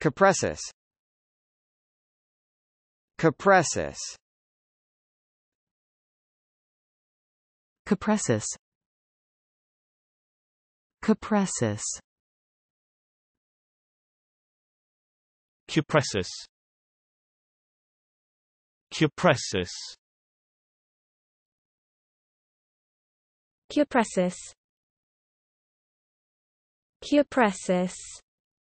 Compressus Compressus Compressus Compressus Cupressus Cupressus Cupressus Cupressus